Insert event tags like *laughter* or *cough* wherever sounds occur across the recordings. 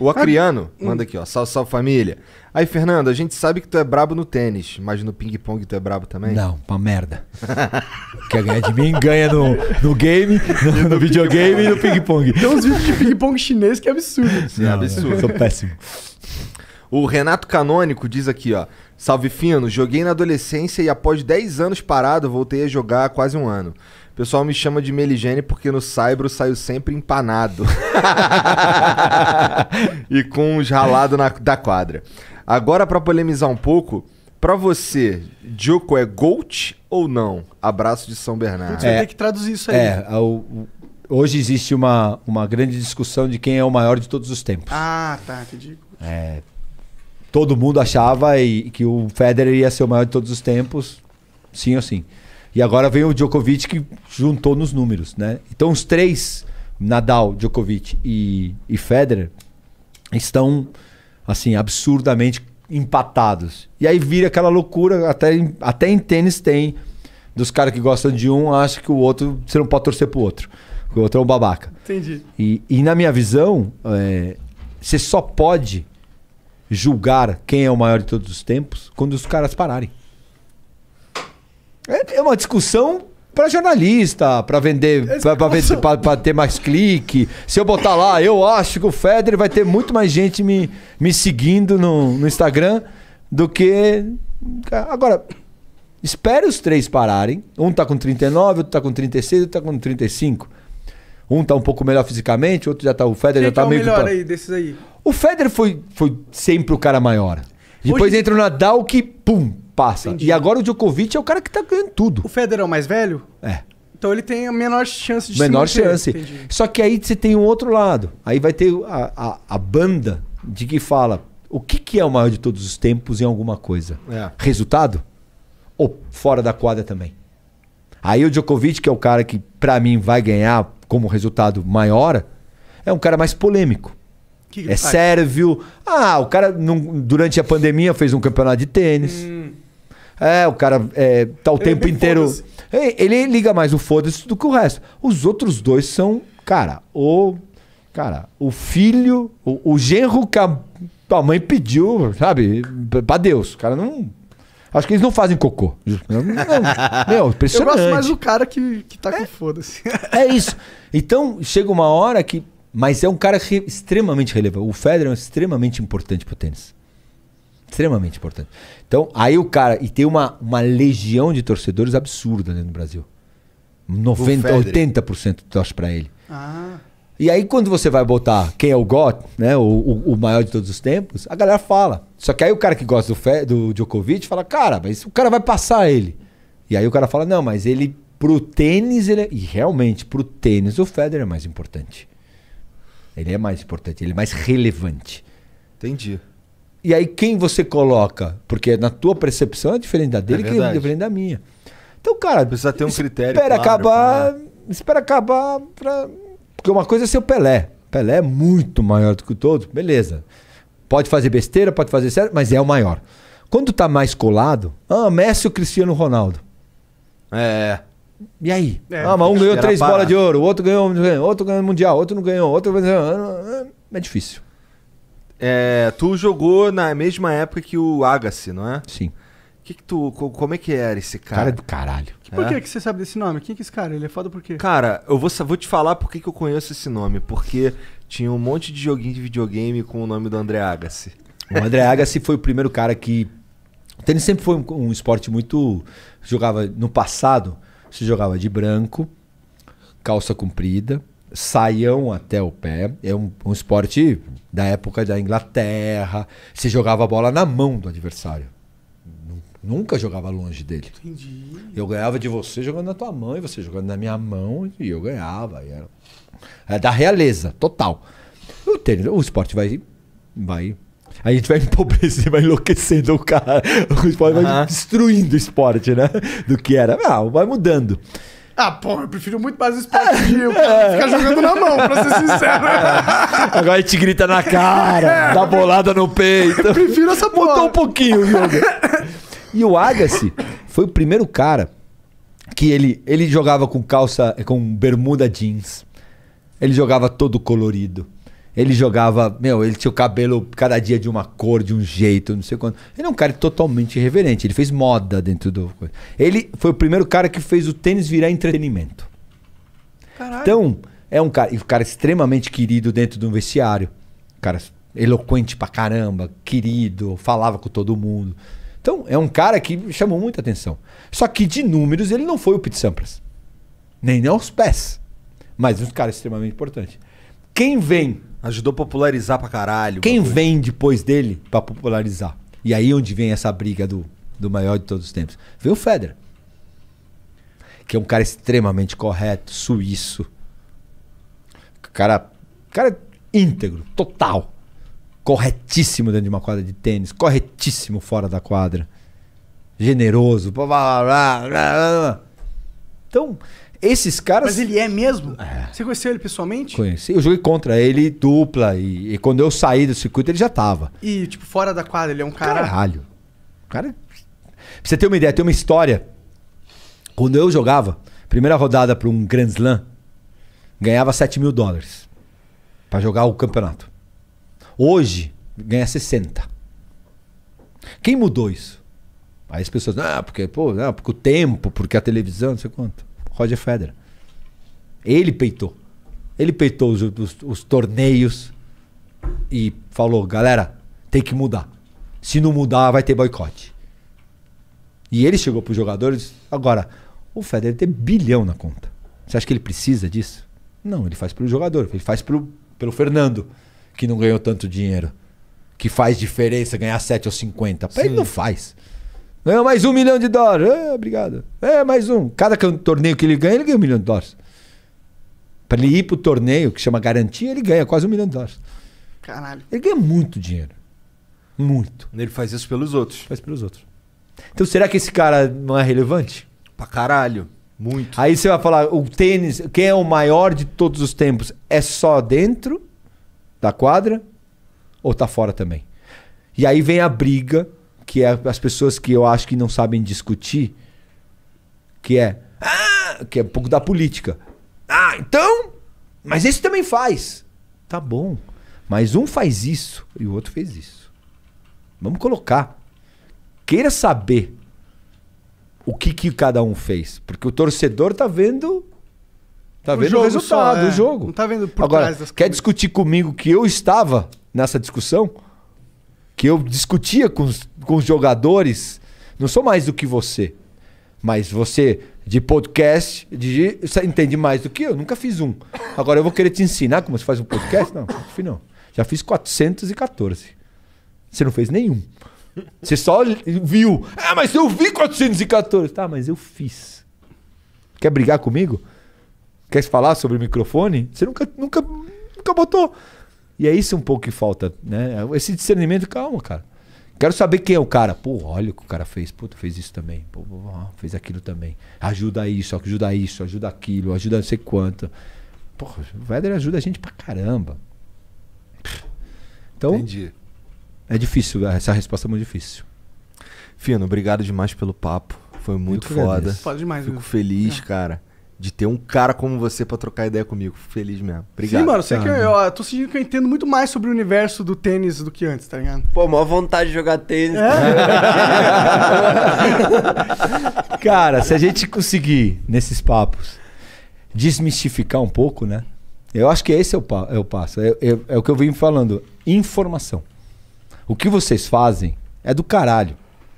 O Acriano ah, manda aqui, ó. Salve, salve família. Aí, Fernando, a gente sabe que tu é brabo no tênis, mas no ping-pong tu é brabo também? Não, pra merda. Quer ganhar de mim? Ganha no, no game, no, no, no videogame e no ping-pong. Tem uns vídeos de ping-pong chinês que é absurdo. É Não, é absurdo. Sou péssimo. O Renato Canônico diz aqui, ó. Salve Fino, joguei na adolescência e após 10 anos parado, voltei a jogar há quase um ano pessoal me chama de Meligene porque no Saibro saio sempre empanado. *laughs* e com uns ralados da quadra. Agora, para polemizar um pouco, para você, Joko é GOAT ou não? Abraço de São Bernardo. Você é, que traduzir isso aí. É, é o, hoje existe uma, uma grande discussão de quem é o maior de todos os tempos. Ah, tá, entendi. É, todo mundo achava e, que o Federer ia ser o maior de todos os tempos, sim ou sim. E agora vem o Djokovic que juntou nos números, né? Então os três, Nadal, Djokovic e, e Federer, estão assim absurdamente empatados. E aí vira aquela loucura, até, até em tênis tem dos caras que gostam de um, acham que o outro você não pode torcer pro outro. o outro é um babaca. Entendi. E, e na minha visão, é, você só pode julgar quem é o maior de todos os tempos quando os caras pararem é uma discussão para jornalista, para vender, para ter mais clique. Se eu botar lá, eu acho que o Federer vai ter muito mais gente me, me seguindo no, no Instagram do que. Agora, espere os três pararem. Um tá com 39, outro tá com 36, outro tá com 35. Um tá um pouco melhor fisicamente, outro já tá. O Federer já tá é meio. O melhor pra... aí desses aí. O Federer foi, foi sempre o cara maior. Depois Hoje... entra o Nadal que, pum, passa. Entendi. E agora o Djokovic é o cara que tá ganhando tudo. O Federer é o mais velho? É. Então ele tem a menor chance de Menor se chance. Entendi. Só que aí você tem um outro lado. Aí vai ter a, a, a, banda de que fala o que, que é o maior de todos os tempos em alguma coisa. É. Resultado? Ou fora da quadra também. Aí o Djokovic, que é o cara que para mim vai ganhar como resultado maior, é um cara mais polêmico. Que... É sérvio. Ah, o cara durante a pandemia fez um campeonato de tênis. Hum. É, o cara é, tá o ele é tempo inteiro. Ele liga mais o foda-se do que o resto. Os outros dois são, cara, o. Cara, o filho, o, o genro que a tua mãe pediu, sabe? Pra Deus. O cara não. Acho que eles não fazem cocô. Não, *laughs* meu, impressionante. Eu gosto mais do cara que, que tá é, com foda-se. É isso. Então, chega uma hora que. Mas é um cara re, extremamente relevante. O Federer é extremamente importante pro tênis. Extremamente importante. Então, aí o cara. E tem uma, uma legião de torcedores absurda dentro do Brasil. 90, 80% torce para ele. Ah. E aí, quando você vai botar quem é o God, né? O, o, o, maior de todos os tempos, a galera fala. Só que aí o cara que gosta do, Fe, do Djokovic fala, cara, mas o cara vai passar ele. E aí o cara fala, não, mas ele, pro tênis, ele é... E realmente, pro tênis, o Federer é mais importante. Ele é mais importante, ele é mais relevante. Entendi. E aí quem você coloca? Porque na tua percepção é diferente da dele, é que é diferente da minha. Então, cara, precisa ter um critério. Espera claro, acabar, né? espera acabar pra... porque uma coisa é ser o Pelé. Pelé é muito maior do que o todo, beleza. Pode fazer besteira, pode fazer certo, mas é o maior. Quando tá mais colado, ah, Messi ou Cristiano Ronaldo? É. E aí? É, ah, mas um ganhou três bolas de ouro, o outro ganhou, outro ganhou mundial, outro não ganhou, outro ganhou. É difícil. É, tu jogou na mesma época que o Agassi, não é? Sim. Que que tu, como é que era esse cara? Cara é do caralho. por é? que você sabe desse nome? Quem é que esse cara? Ele é foda por quê? Cara, eu vou, vou te falar por que eu conheço esse nome. Porque tinha um monte de joguinho de videogame com o nome do André Agassi. O André Agassi foi o primeiro cara que... O tênis sempre foi um, um esporte muito... Jogava no passado, você jogava de branco, calça comprida, saião até o pé. É um, um, esporte da época da Inglaterra. Se jogava a bola na mão do adversário. Nunca jogava longe dele. Entendi. Eu ganhava de você jogando na tua mão e você jogando na minha mão e eu ganhava. E era, é da realeza, total. O, tênis, o esporte vai, vai a gente vai *laughs* empobrecendo, vai enlouquecendo o cara. O esporte vai destruindo o esporte, né? Do que era. Ah, vai mudando. Ah, pô, eu prefiro muito mais o espetinho. *laughs* É. Ficar jogando na mão, pra ser sincero. É. *laughs* Agora a te grita na cara, é. dá bolada no peito. Eu prefiro essa porra. Botou um pouquinho, jogo. *laughs* E o Agassi foi o primeiro cara que ele, ele jogava com calça, com bermuda jeans. Ele jogava todo colorido. Ele jogava, meu, ele tinha o cabelo cada dia de uma cor, de um jeito, não sei quanto. Ele é um cara totalmente irreverente, ele fez moda dentro do. Ele foi o primeiro cara que fez o tênis virar entretenimento. Caralho. Então, é um cara, um cara extremamente querido dentro do vestiário. cara eloquente pra caramba, querido, falava com todo mundo. Então, é um cara que chamou muita atenção. Só que de números ele não foi o Pete Sampras. Nem aos pés. Mas é um cara extremamente importante. Quem vem? Ajudou a popularizar pra caralho. Quem bagulho. vem depois dele pra popularizar? E aí é onde vem essa briga do, do maior de todos os tempos? Veio o Federer. Que é um cara extremamente correto, suíço. Cara, cara íntegro, total. Corretíssimo dentro de uma quadra de tênis, corretíssimo fora da quadra. Generoso. Blá, blá, blá, blá, blá. Então, esses caras. Mas ele é mesmo? É. Você conheceu ele pessoalmente? Conheci. Eu joguei contra ele dupla. E, e, quando eu saí do circuito, ele já tava. E, tipo, fora da quadra, ele é um cara. Caralho. Cara. É- pra você ter uma ideia, tem uma história. Quando eu jogava, primeira rodada para um Grand Slam, ganhava 7 mil dólares para jogar o campeonato. Hoje, ganha 60. Quem mudou isso? Aí as pessoas, ah, porque, pô, não, porque o tempo, porque a televisão, não sei quanto. Roger Federer. Ele peitou. Ele peitou os, os, os torneios e falou: galera, tem que mudar. Se não mudar, vai ter boicote. E ele chegou para os jogadores. Agora, o Federer tem bilhão na conta. Você acha que ele precisa disso? Não, ele faz pelo jogador, ele faz pelo, pelo Fernando, que não ganhou tanto dinheiro. Que faz diferença ganhar 7 ou 50. Para ele não faz. Ganhou mais um milhão de dólares. É, obrigado. É, mais um. Cada é torneio que ele ganha, ele ganha um milhão de dólares. Para ele ir pro torneio, que chama garantia, ele ganha quase um milhão de dólares. Caralho. Ele ganha muito dinheiro. Muito. Ele faz isso pelos outros. Faz pelos outros. Então será que esse cara não é relevante? Pra caralho. Muito. Aí você vai falar, o tênis, quem é o maior de todos os tempos é só dentro da quadra ou tá fora também? E aí vem a briga que é as pessoas que eu acho que não sabem discutir, que é ah! que é um pouco da política. Ah, então, mas esse também faz. Tá bom. Mas um faz isso e o outro fez isso. Vamos colocar. Queira saber o que, que cada um fez, porque o torcedor tá vendo tá o vendo o resultado do é. jogo. Não tá vendo por Agora, trás das Quer coisas. discutir comigo que eu estava nessa discussão? que eu discutia com os, com os jogadores, não sou mais do que você. Mas você, de podcast, de, você entende mais do que eu. Nunca fiz um. Agora eu vou querer te ensinar como se faz um podcast? Não, não fiz não. Já fiz 414. Você não fez nenhum. Você só viu. Ah, mas eu vi 414. Tá, mas eu fiz. Quer brigar comigo? Quer falar sobre o microfone? Você nunca, nunca, nunca botou. E é isso um pouco que falta, né? Esse discernimento, calma, cara. Quero saber quem é o cara. Pô, olha o que o cara fez. tu fez isso também. Pô, fez aquilo também. Ajuda isso, ajuda isso, ajuda aquilo, ajuda não sei quanto. Pô, o Vedder ajuda a gente pra caramba. Então, Entendi. É difícil, é, essa resposta é muito difícil. Fino, obrigado demais pelo papo. Foi muito foda. Foda demais, Fico feliz, é. cara de ter um cara como você para trocar ideia comigo. Feliz mesmo. Obrigado. Sim, mano, sei ah, tá, que eu, é, né? eu tô sentindo que eu entendo muito mais sobre o universo do tênis do que antes, tá ligado? Pô, maior vontade de jogar tênis. É? *laughs* cara, se a gente conseguir, nesses papos, desmistificar um pouco, né? Eu acho que esse é o, pa é o passo. É, é, é o que eu vim falando. Informação. O que vocês fazem é do caralho.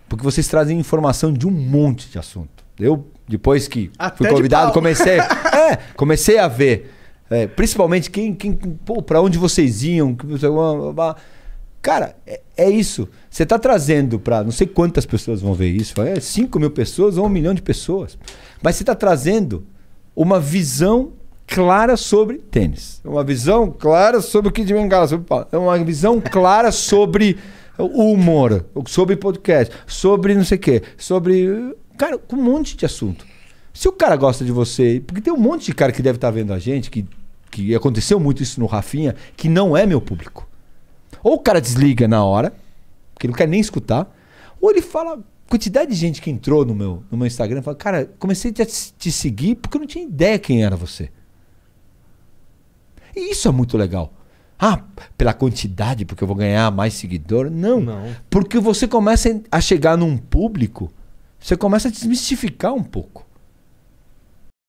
Porque vocês trazem informação de um monte de assunto. Eu depois que Até fui convidado, comecei, *laughs* é, comecei a ver. É, principalmente quem, quem para onde vocês iam. Cara, é, é isso. Você está trazendo para não sei quantas pessoas vão ver isso. É 5 mil pessoas ou um milhão de pessoas. Mas você está trazendo uma visão clara sobre tênis. Uma visão clara sobre o que de bengala, sobre é Uma visão clara sobre o humor, sobre podcast, sobre não sei o quê, sobre Cara, com um monte de assunto. Se o cara gosta de você, porque tem um monte de cara que deve estar tá vendo a gente, que, que aconteceu muito isso no Rafinha, que não é meu público. Ou o cara desliga na hora, porque ele não quer nem escutar, ou ele fala. Quantidade de gente que entrou no meu, no meu Instagram fala, cara, comecei a te, te seguir porque eu não tinha ideia quem era você. E isso é muito legal. Ah, pela quantidade, porque eu vou ganhar mais seguidor. Não. Não. Porque você começa a chegar num público você começa a desmistificar um pouco.